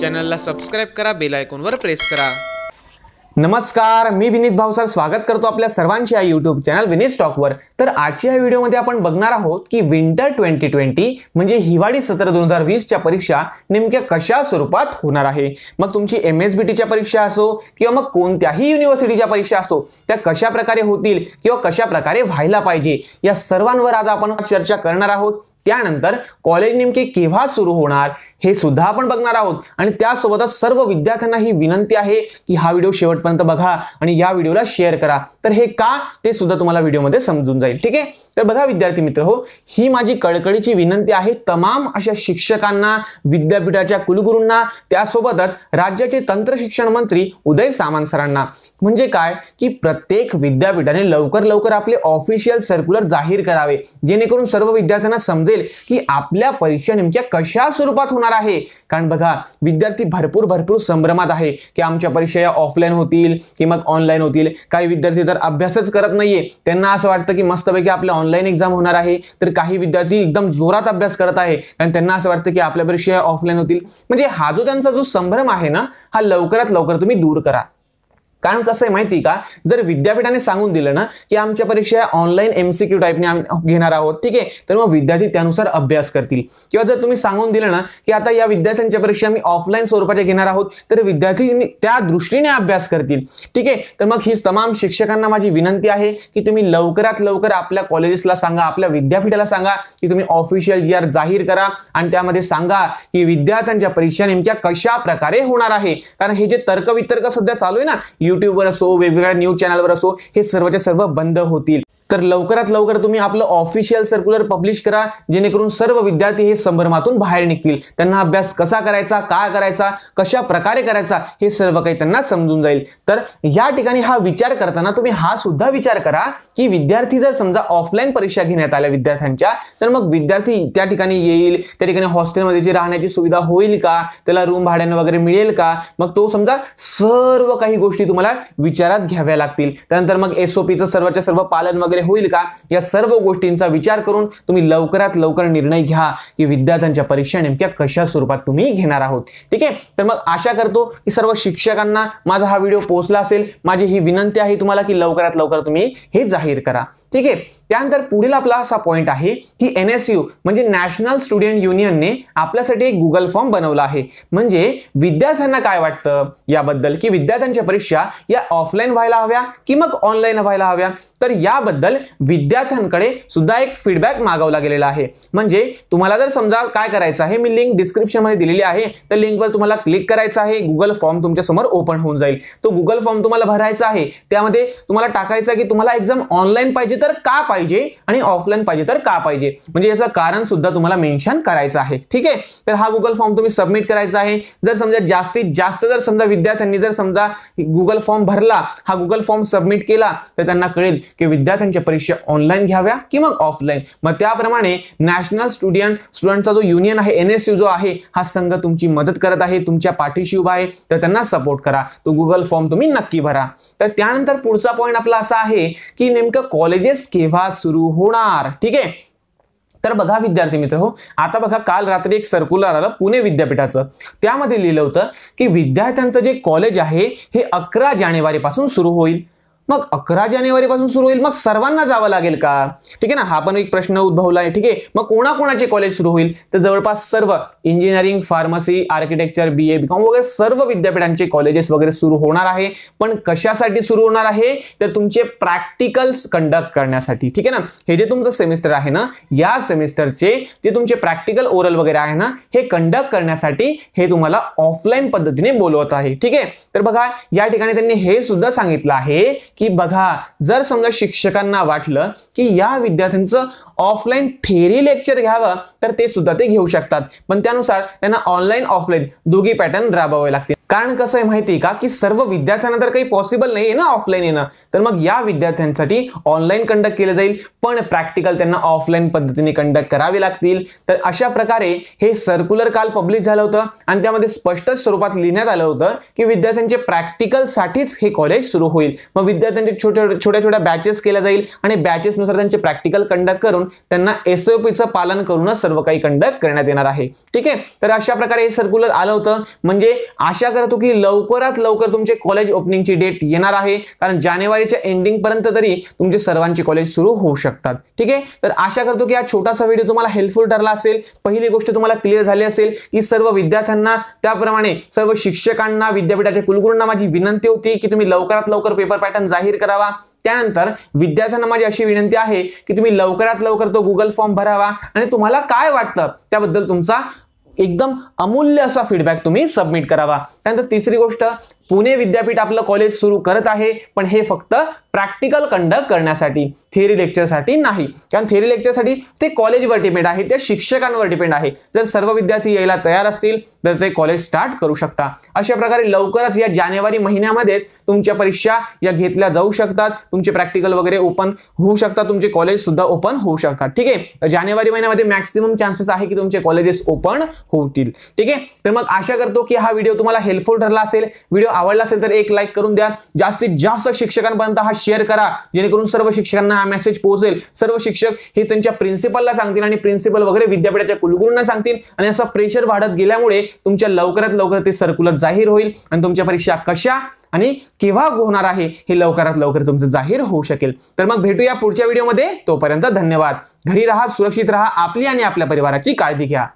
चॅनलला सबस्क्राईब करा बेल आयकॉनवर प्रेस करा नमस्कार मी विनीत सर स्वागत करतो आपल्या सर्वांच्या या यूट्यूब चॅनल विनीत स्टॉकवर तर आजच्या या व्हिडिओमध्ये आपण बघणार आहोत की विंटर ट्वेंटी ट्वेंटी म्हणजे हिवाळी सत्र दोन हजार वीसच्या परीक्षा नेमक्या कशा स्वरूपात होणार आहे मग तुमची एम एस बी टीच्या परीक्षा असो किंवा मग कोणत्याही युनिव्हर्सिटीच्या परीक्षा असो त्या कशा प्रकारे होतील किंवा कशा प्रकारे व्हायला पाहिजे या सर्वांवर आज आपण चर्चा करणार आहोत त्यानंतर कॉलेज नेमके केव्हा सुरू होणार हे सुद्धा आपण बघणार आहोत आणि त्यासोबतच सर्व विद्यार्थ्यांना ही विनंती आहे की हा व्हिडिओ शेवटपर्यंत बघा आणि या व्हिडिओला शेअर करा तर हे का ते सुद्धा तुम्हाला व्हिडिओमध्ये समजून जाईल ठीक आहे तर बघा विद्यार्थी मित्र हो ही माझी कळकळीची विनंती आहे तमाम अशा शिक्षकांना विद्यापीठाच्या कुलगुरूंना त्यासोबतच राज्याचे तंत्र शिक्षण मंत्री उदय सामंत सरांना म्हणजे काय की प्रत्येक विद्यापीठाने लवकर लवकर आपले ऑफिशियल सर्क्युलर जाहीर करावे जेणेकरून सर्व विद्यार्थ्यांना समजेल असेल की आपल्या परीक्षा नेमक्या कशा स्वरूपात होणार आहे कारण बघा विद्यार्थी भरपूर भरपूर संभ्रमात आहे की आमच्या परीक्षा या ऑफलाईन होतील की मग ऑनलाईन होतील काही विद्यार्थी तर अभ्यासच करत नाहीये त्यांना असं वाटतं की मस्तपैकी आपल्या ऑनलाईन एक्झाम होणार आहे तर काही विद्यार्थी एकदम जोरात अभ्यास करत आहे कारण त्यांना असं वाटतं की आपल्या परीक्षा ऑफलाईन होतील म्हणजे हा जो त्यांचा जो संभ्रम आहे ना हा लवकरात लवकर तुम्ही दूर करा कारण कसं आहे माहिती का जर विद्यापीठाने सांगून दिलं ना की आमच्या परीक्षा ऑनलाईन एमसीक्यू टाईपने आम्ही घेणार आहोत ठीक आहे तर मग विद्यार्थी त्यानुसार अभ्यास करतील किंवा जर तुम्ही सांगून दिलं ना की आता या विद्यार्थ्यांच्या परीक्षा आम्ही ऑफलाईन स्वरूपाच्या घेणार आहोत तर विद्यार्थी त्या दृष्टीने अभ्यास करतील ठीक आहे तर मग ही तमाम शिक्षकांना माझी विनंती आहे की तुम्ही लवकरात लवकर आपल्या कॉलेजेसला सांगा आपल्या विद्यापीठाला सांगा की तुम्ही ऑफिशियल जी आर जाहीर करा आणि त्यामध्ये सांगा की विद्यार्थ्यांच्या परीक्षा नेमक्या कशा प्रकारे होणार आहे कारण हे जे तर्कवितर्क सध्या चालू आहे ना युट्यूबवर असो वेगवेगळ्या न्यूज चॅनलवर असो हे सर्वच्या सर्व बंद होतील तर लवकरात लवकर तुम्ही आपलं ऑफिशियल सर्क्युलर पब्लिश करा जेणेकरून सर्व विद्यार्थी हे संभ्रमातून बाहेर निघतील त्यांना अभ्यास कसा करायचा काय करायचा कशा प्रकारे करायचा हे सर्व काही त्यांना समजून जाईल तर या ठिकाणी हा विचार करताना तुम्ही हा सुद्धा विचार करा की विद्यार्थी जर समजा ऑफलाईन परीक्षा घेण्यात आल्या विद्यार्थ्यांच्या तर मग विद्यार्थी त्या ठिकाणी येईल त्या ठिकाणी हॉस्टेलमध्ये जी राहण्याची सुविधा होईल का त्याला रूम भाड्यानं वगैरे मिळेल का मग तो समजा सर्व काही गोष्टी तुम्हाला विचारात घ्याव्या लागतील त्यानंतर मग एसओपीचं सर्वच्या सर्व पालन वगैरे वगैरे होईल का या सर्व गोष्टींचा विचार करून तुम्ही लवकरात लवकर निर्णय घ्या की विद्यार्थ्यांच्या परीक्षा नेमक्या कशा स्वरूपात तुम्ही घेणार आहोत ठीक आहे तर मग आशा करतो की सर्व शिक्षकांना माझा हा व्हिडिओ पोहोचला असेल माझी ही विनंती आहे तुम्हाला की लवकरात लवकर तुम्ही हे जाहीर करा ठीक आहे त्यानंतर पुढील आपला असा पॉईंट आहे की एन एस यू म्हणजे नॅशनल स्टुडंट युनियनने आपल्यासाठी एक गुगल फॉर्म बनवला आहे म्हणजे विद्यार्थ्यांना काय वाटतं याबद्दल की विद्यार्थ्यांच्या परीक्षा या ऑफलाईन व्हायला हव्या की मग ऑनलाईन व्हायला हव्या तर याबद्दल विद्यार्थ्यांकडे सुद्धा एक फीडबॅक मागवला गेलेला आहे म्हणजे तुम्हाला जर समजा काय करायचं आहे मी लिंक डिस्क्रिप्शनमध्ये दिलेली आहे तर लिंकवर तुम्हाला क्लिक करायचं आहे गुगल फॉर्म तुमच्या समोर ओपन होऊन जाईल तो गुगल फॉर्म तुम्हाला भरायचा आहे त्यामध्ये तुम्हाला टाकायचं की तुम्हाला एक्झाम ऑनलाईन पाहिजे तर का पाहिजे पाहिजे आणि ऑफलाईन पाहिजे तर का पाहिजे म्हणजे याचं कारण सुद्धा तुम्हाला मेन्शन करायचं आहे ठीक आहे तर हा गुगल फॉर्म तुम्ही सबमिट करायचा आहे जर समजा जास्तीत जास्त जर समजा विद्यार्थ्यांनी जर समजा गुगल फॉर्म भरला हा गुगल फॉर्म सबमिट केला तर त्यांना कळेल की विद्यार्थ्यांच्या परीक्षा ऑनलाईन घ्याव्या की मग ऑफलाईन मग त्याप्रमाणे नॅशनल स्टुडंट स्टुडंटचा जो युनियन आहे एन जो आहे हा संघ तुमची मदत करत आहे तुमच्या पाठीशी उभा आहे तर त्यांना सपोर्ट करा तो गुगल फॉर्म तुम्ही नक्की भरा तर त्यानंतर पुढचा पॉईंट आपला असा आहे की नेमकं कॉलेजेस केव्हा शाळा सुरू होणार ठीक आहे तर बघा विद्यार्थी मित्र हो आता बघा काल रात्री एक सर्क्युलर आलं पुणे विद्यापीठाचं त्यामध्ये लिहिलं होतं की विद्यार्थ्यांचं जे कॉलेज आहे हे अकरा जानेवारीपासून सुरू होईल मग अकरा जानेवारीपासून सुरू होईल मग सर्वांना जावं लागेल का ठीक आहे ना हा पण एक प्रश्न उद्भवला आहे ठीक आहे मग कोणाकोणाचे कॉलेज सुरू होईल तर जवळपास सर्व engineering pharmacy architecture B A B com वगैरे सर्व विद्यापीठांचे कॉलेजेस वगैरे सुरू होणार आहे पण कशासाठी सुरू होणार आहे तर तुमचे प्रॅक्टिकल्स कंडक्ट करण्यासाठी ठीक आहे ना हे जे तुमचं सेमिस्टर आहे ना या सेमिस्टरचे जे तुमचे प्रॅक्टिकल ओरल वगैरे आहे ना हे कंडक्ट करण्यासाठी हे तुम्हाला ऑफलाईन पद्धतीने बोलवत आहे ठीक आहे तर बघा या ठिकाणी त्यांनी हे सुद्धा सांगितलं आहे की बघा जर समजा शिक्षकांना वाटलं की या विद्यार्थ्यांचं ऑफलाईन थेरी लेक्चर घ्यावं तर ते सुद्धा ते घेऊ शकतात पण त्यानुसार त्यांना ऑनलाईन ऑफलाईन दोघी पॅटर्न राबवावे लागतील कारण कसं आहे माहिती का की सर्व विद्यार्थ्यांना तर काही पॉसिबल नाही आहे ना ऑफलाईन येणं तर मग या विद्यार्थ्यांसाठी ऑनलाईन कंडक्ट केलं जाईल पण प्रॅक्टिकल त्यांना ऑफलाईन पद्धतीने कंडक्ट करावे लागतील तर अशा प्रकारे हे सर्क्युलर काल पब्लिश झालं होतं आणि त्यामध्ये स्पष्ट स्वरूपात लिहिण्यात आलं होतं की विद्यार्थ्यांचे प्रॅक्टिकलसाठीच हे कॉलेज सुरू होईल मग विद्यार्थ्यांचे छोट्या छोट्या छोट्या बॅचेस केल्या जाईल आणि बॅचेसनुसार त्यांचे प्रॅक्टिकल कंडक्ट करून त्यांना एसओपीचं पालन करूनच सर्व काही कंडक्ट करण्यात येणार आहे ठीक आहे तर अशा प्रकारे हे सर्क्युलर आलं होतं म्हणजे अशा करतो की लवकरात लवकर तुमचे कॉलेज ओपनिंगची डेट येणार आहे कारण जानेवारीच्या एंडिंग पर्यंत तरी तुमचे सर्वांचे कॉलेज सुरू होऊ शकतात ठीक आहे तर आशा करतो की हा छोटासा व्हिडिओ तुम्हाला हेल्पफुल ठरला असेल पहिली गोष्ट तुम्हाला क्लिअर झाली असेल की सर्व विद्यार्थ्यांना त्याप्रमाणे सर्व शिक्षकांना विद्यापीठाच्या कुलगुरूंना माझी विनंती होती की तुम्ही लवकरात लवकर पेपर पॅटर्न जाहीर करावा त्यानंतर विद्यार्थ्यांना माझी अशी विनंती आहे की तुम्ही लवकरात लवकर तो गुगल फॉर्म भरावा आणि तुम्हाला काय वाटतं त्याबद्दल तुमचा एकदम अमूल्य असा फीडबॅक तुम्ही सबमिट करावा त्यानंतर तिसरी गोष्ट पुणे विद्यापीठ आपलं कॉलेज सुरू करत आहे पण हे फक्त प्रॅक्टिकल कंडक्ट करण्यासाठी थिअरी लेक्चरसाठी नाही कारण थिअरी लेक्चरसाठी ते कॉलेजवर डिपेंड आहे त्या शिक्षकांवर डिपेंड आहे जर सर्व विद्यार्थी यायला तयार असतील तर ते कॉलेज स्टार्ट करू शकता अशा प्रकारे लवकरच या जानेवारी महिन्यामध्येच तुमच्या परीक्षा या घेतल्या जाऊ शकतात तुमचे प्रॅक्टिकल वगैरे ओपन होऊ शकतात तुमचे कॉलेज सुद्धा ओपन होऊ शकतात ठीक आहे जानेवारी महिन्यामध्ये मॅक्सिमम चान्सेस आहे की तुमचे कॉलेजेस ओपन होतील ठीक आहे तर मग आशा करतो की हा व्हिडिओ तुम्हाला हेल्पफुल ठरला असेल व्हिडिओ आवडला असेल तर एक लाईक करून द्या जास्तीत जास्त शिक्षकांपर्यंत हा शेअर करा जेणेकरून सर्व शिक्षकांना हा मेसेज पोहोचेल सर्व शिक्षक हे त्यांच्या प्रिन्सिपलला सांगतील आणि प्रिन्सिपल वगैरे विद्यापीठाच्या कुलगुरूंना सांगतील आणि असा प्रेशर वाढत गेल्यामुळे तुमच्या लवकरात लवकर ते सर्क्युलर जाहीर होईल आणि तुमच्या परीक्षा कशा आणि केव्हा होणार आहे हे लवकरात लवकर तुमचं जाहीर होऊ शकेल तर मग भेटूया पुढच्या व्हिडिओमध्ये तोपर्यंत धन्यवाद घरी राहा सुरक्षित राहा आपली आणि आपल्या परिवाराची काळजी घ्या